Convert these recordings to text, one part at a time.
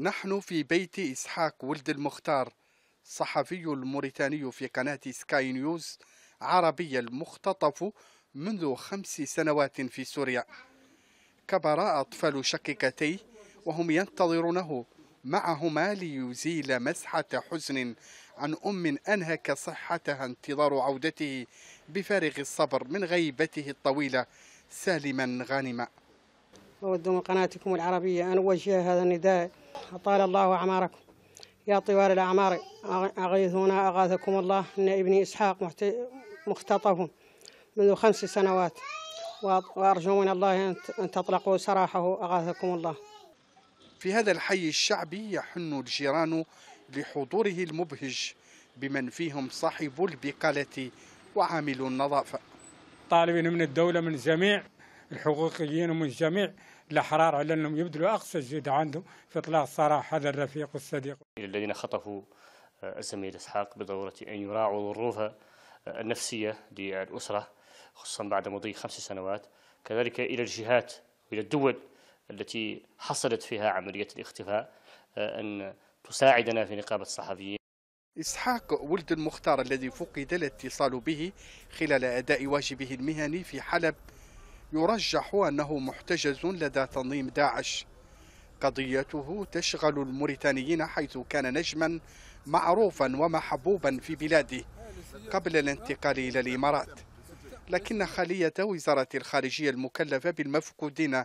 نحن في بيت إسحاق ولد المختار صحفي الموريتاني في قناة سكاي نيوز عربي المختطف منذ خمس سنوات في سوريا كبر أطفال شقيقتيه وهم ينتظرونه معهما ليزيل مسحة حزن عن أم أنهك صحتها انتظار عودته بفارغ الصبر من غيبته الطويلة سالما غانما أود من قناتكم العربية أن أوجه هذا النداء أطال الله أعماركم يا طوال الأعمار أغيثونا أغاثكم الله إن ابني إسحاق مختطف منذ خمس سنوات وأرجو من الله أن تطلقوا سراحه أغاثكم الله في هذا الحي الشعبي يحن الجيران لحضوره المبهج بمن فيهم صاحب البقالة وعامل النظافة طالبين من الدولة من جميع الحقوقيين ومن جميع الأحرار على أنهم يبذلوا أقصى الجهد عندهم في إطلاق سراح هذا الرفيق والصديق. الذين خطفوا آه، الزميل إسحاق بضرورة أن يراعوا الظروف آه، النفسية للأسرة خصوصا بعد مضي خمس سنوات كذلك إلى الجهات وإلى الدول التي حصلت فيها عملية الاختفاء آه، أن تساعدنا في نقابة الصحفيين إسحاق ولد المختار الذي فقد الاتصال به خلال أداء واجبه المهني في حلب يرجح أنه محتجز لدى تنظيم داعش قضيته تشغل الموريتانيين حيث كان نجما معروفا ومحبوبا في بلاده قبل الانتقال إلى الإمارات لكن خلية وزارة الخارجية المكلفة بالمفقودين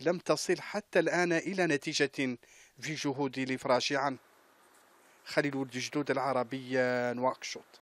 لم تصل حتى الآن إلى نتيجة في جهود الإفراج عنه خليل الجدود العربية نواكشوط